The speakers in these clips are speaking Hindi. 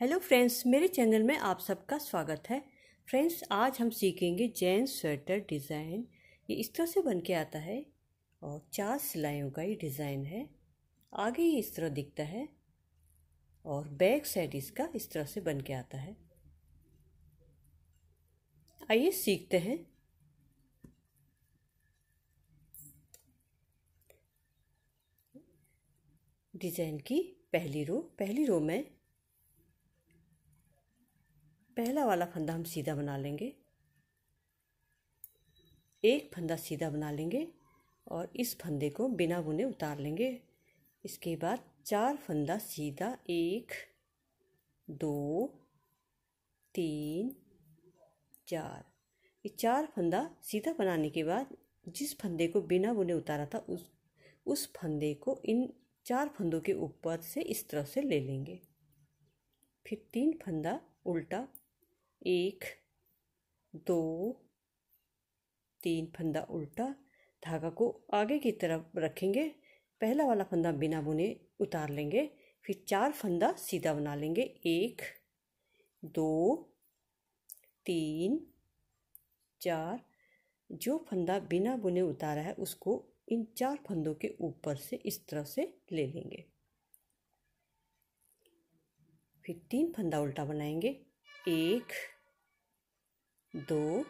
हेलो फ्रेंड्स मेरे चैनल में आप सबका स्वागत है फ्रेंड्स आज हम सीखेंगे जैन स्वेटर डिज़ाइन ये इस तरह से बन के आता है और चार सिलाइयों का ये डिज़ाइन है आगे ये इस तरह दिखता है और बैक साइड इसका इस तरह से बन के आता है आइए सीखते हैं डिज़ाइन की पहली रो पहली रो में पहला वाला फंदा हम सीधा बना लेंगे एक फंदा सीधा बना लेंगे और इस फंदे को बिना बुने उतार लेंगे इसके बाद चार फंदा सीधा एक दो तीन चार ये चार फंदा सीधा बनाने के बाद जिस फंदे को बिना बुने उतारा था उस उस फंदे को इन चार फंदों के ऊपर से इस तरह से ले लेंगे फिर तीन फंदा उल्टा एक दो तीन फंदा उल्टा धागा को आगे की तरफ रखेंगे पहला वाला फंदा बिना बुने उतार लेंगे फिर चार फंदा सीधा बना लेंगे एक दो तीन चार जो फंदा बिना बुने उतारा है उसको इन चार फंदों के ऊपर से इस तरह से ले लेंगे फिर तीन फंदा उल्टा बनाएंगे एक दो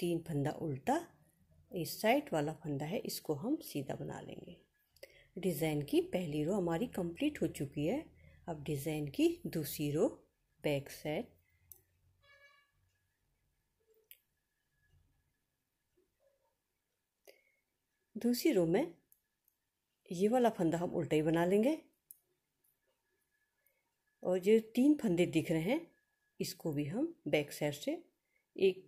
तीन फंदा उल्टा इस साइड वाला फंदा है इसको हम सीधा बना लेंगे डिज़ाइन की पहली रो हमारी कंप्लीट हो चुकी है अब डिज़ाइन की दूसरी रो बैक साइड दूसरी रो में ये वाला फंदा हम उल्टा ही बना लेंगे और जो तीन फंदे दिख रहे हैं इसको भी हम बैक साइड से एक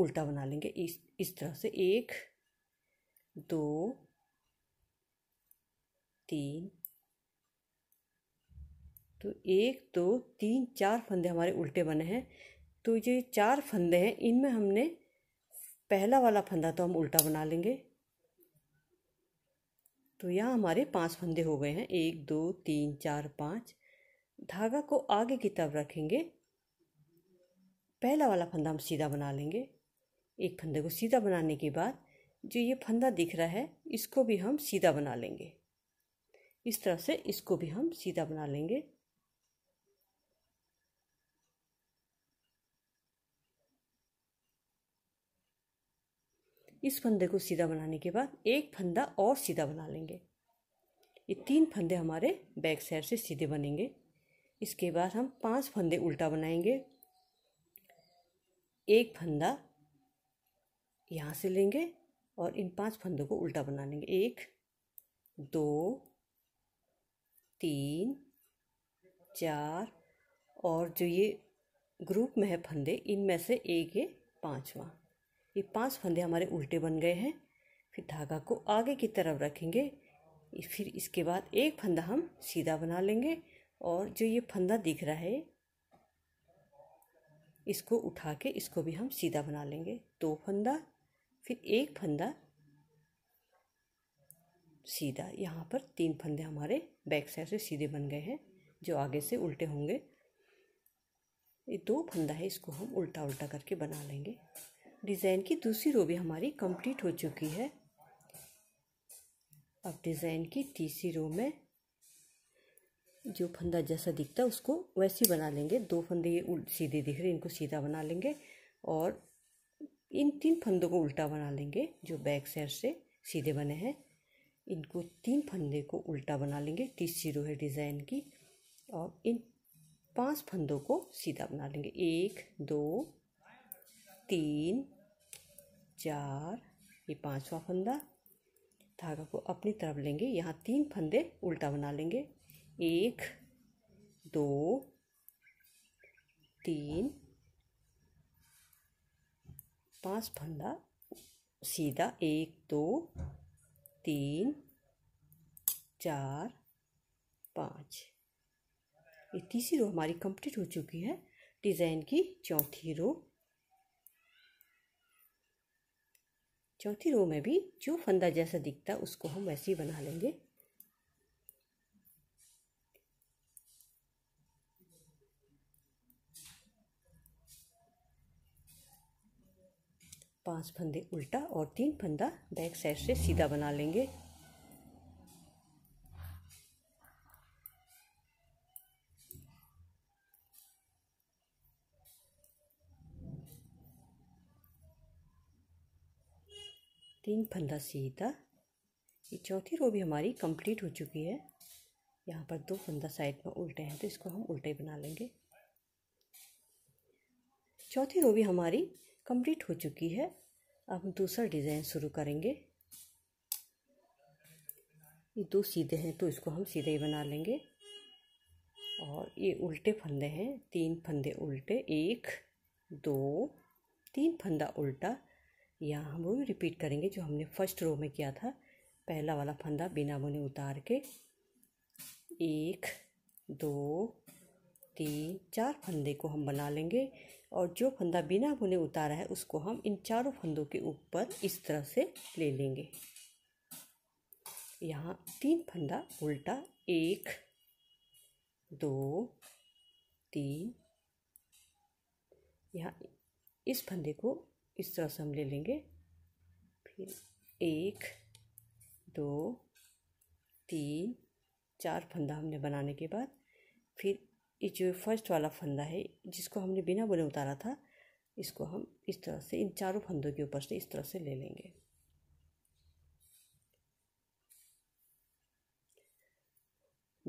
उल्टा बना लेंगे इस इस तरह से एक दो तीन तो एक दो तीन चार फंदे हमारे उल्टे बने हैं तो ये चार फंदे हैं इनमें हमने पहला वाला फंदा तो हम उल्टा बना लेंगे तो यहाँ हमारे पांच फंदे हो गए हैं एक दो तीन चार पाँच धागा को आगे की तरफ रखेंगे पहला वाला फंदा हम सीधा बना लेंगे एक फंदे को सीधा बनाने के बाद जो ये फंदा दिख रहा है इसको भी हम सीधा बना लेंगे इस तरह से इसको भी हम सीधा बना लेंगे इस फंदे को सीधा बनाने के बाद एक फंदा और सीधा बना लेंगे ये तीन फंदे हमारे बैक साइड से सीधे बनेंगे इसके बाद हम पांच फंदे उल्टा बनाएंगे एक फंदा यहाँ से लेंगे और इन पांच फंदों को उल्टा बना लेंगे एक दो तीन चार और जो ये ग्रुप में है फंदे इनमें से एक ये पांचवा ये पांच फंदे हमारे उल्टे बन गए हैं फिर धागा को आगे की तरफ रखेंगे फिर इसके बाद एक फंदा हम सीधा बना लेंगे और जो ये फंदा दिख रहा है इसको उठा के इसको भी हम सीधा बना लेंगे दो फंदा फिर एक फंदा सीधा यहाँ पर तीन फंदे हमारे बैक साइड से सीधे बन गए हैं जो आगे से उल्टे होंगे ये दो फंदा है इसको हम उल्टा उल्टा करके बना लेंगे डिज़ाइन की दूसरी रो भी हमारी कंप्लीट हो चुकी है अब डिज़ाइन की तीसरी रो में जो फंदा जैसा दिखता है उसको वैसे बना लेंगे दो फंदे ये सीधे दिख रहे हैं इनको सीधा बना लेंगे और इन तीन फंदों को उल्टा बना लेंगे जो बैक साइड से सीधे बने हैं इनको तीन फंदे को उल्टा बना लेंगे तीस जीरो है डिज़ाइन की और इन पांच फंदों को सीधा बना लेंगे एक दो तीन चार ये पांचवा फंदा धागा को अपनी तरफ लेंगे यहाँ तीन फंदे उल्टा बना लेंगे एक दो तीन पांच फंदा सीधा एक दो तीन चार पाँच ये तीसरी रो हमारी कंप्लीट हो चुकी है डिज़ाइन की चौथी रो चौथी रो में भी जो फंदा जैसा दिखता उसको हम वैसे ही बना लेंगे पांच फंदे उल्टा और तीन फंदा बैक साइड से सीधा बना लेंगे तीन फंदा सीधा ये चौथी रो भी हमारी कंप्लीट हो चुकी है यहाँ पर दो फंदा साइड में उल्टे हैं तो इसको हम उल्टे बना लेंगे चौथी रो भी हमारी कंप्लीट हो चुकी है अब हम दूसरा डिज़ाइन शुरू करेंगे ये दो सीधे हैं तो इसको हम सीधे ही बना लेंगे और ये उल्टे फंदे हैं तीन फंदे उल्टे एक दो तीन फंदा उल्टा यहाँ हम वो भी रिपीट करेंगे जो हमने फर्स्ट रो में किया था पहला वाला फंदा बिना बुने उतार के एक दो तीन चार फंदे को हम बना लेंगे और जो फंदा बिना बुने उतारा है उसको हम इन चारों फंदों के ऊपर इस तरह से ले लेंगे यहाँ तीन फंदा उल्टा एक दो तीन यहाँ इस फंदे को इस तरह से हम ले लेंगे फिर एक दो तीन चार फंदा हमने बनाने के बाद फिर ये जो फर्स्ट वाला फंदा है जिसको हमने बिना बोले उतारा था इसको हम इस तरह से इन चारों फंदों के ऊपर से इस तरह से ले लेंगे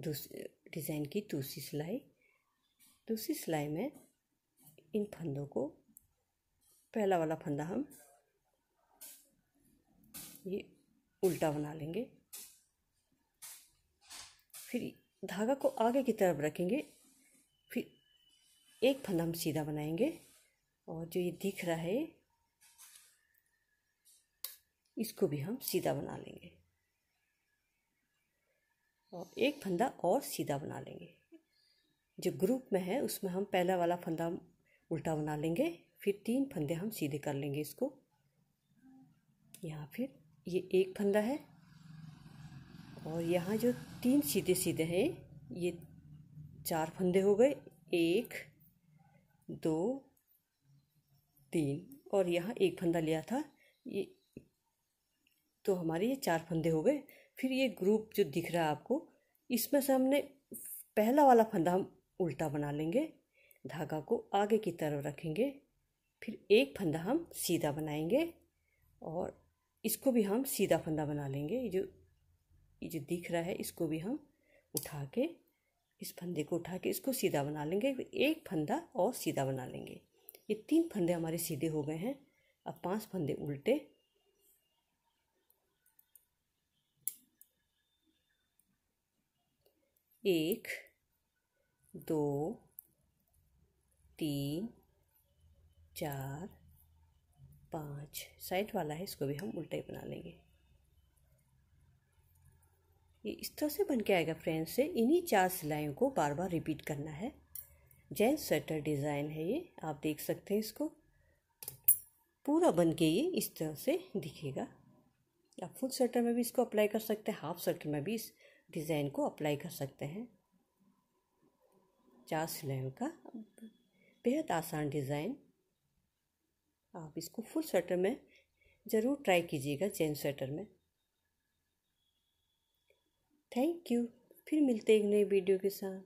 दूसरी डिज़ाइन की दूसरी सिलाई दूसरी सिलाई में इन फंदों को पहला वाला फंदा हम ये उल्टा बना लेंगे फिर धागा को आगे की तरफ रखेंगे एक फंदा हम सीधा बनाएंगे और जो ये दिख रहा है इसको भी हम सीधा बना लेंगे और एक फंदा और सीधा बना लेंगे जो ग्रुप में है उसमें हम पहला वाला फंदा उल्टा बना लेंगे फिर तीन फंदे हम सीधे कर लेंगे इसको यहाँ फिर ये एक फंदा है और यहाँ जो तीन सीधे सीधे हैं ये चार फंदे हो गए एक दो तीन और यहाँ एक फंदा लिया था ये तो हमारे ये चार फंदे हो गए फिर ये ग्रुप जो दिख रहा है आपको इसमें से हमने पहला वाला फंदा हम उल्टा बना लेंगे धागा को आगे की तरफ रखेंगे फिर एक फंदा हम सीधा बनाएंगे और इसको भी हम सीधा फंदा बना लेंगे ये जो ये जो दिख रहा है इसको भी हम उठा के इस फंदे को उठा के इसको सीधा बना लेंगे एक फंदा और सीधा बना लेंगे ये तीन फंदे हमारे सीधे हो गए हैं अब पांच फंदे उल्टे एक दो तीन चार पाँच साइड वाला है इसको भी हम ही बना लेंगे ये इस तरह से बन के आएगा फ्रेंड्स से इन्हीं चार सिलाइयों को बार बार रिपीट करना है जैन स्वेटर डिज़ाइन है ये आप देख सकते हैं इसको पूरा बन के ये इस तरह से दिखेगा आप फुल स्वेटर में भी इसको अप्लाई कर सकते हैं हाफ स्वेटर में भी इस डिज़ाइन को अप्लाई कर सकते हैं चार सिलाइयों का बेहद आसान डिज़ाइन आप इसको फुल स्वेटर में ज़रूर ट्राई कीजिएगा चैन स्वेटर में थैंक यू फिर मिलते एक नई वीडियो के साथ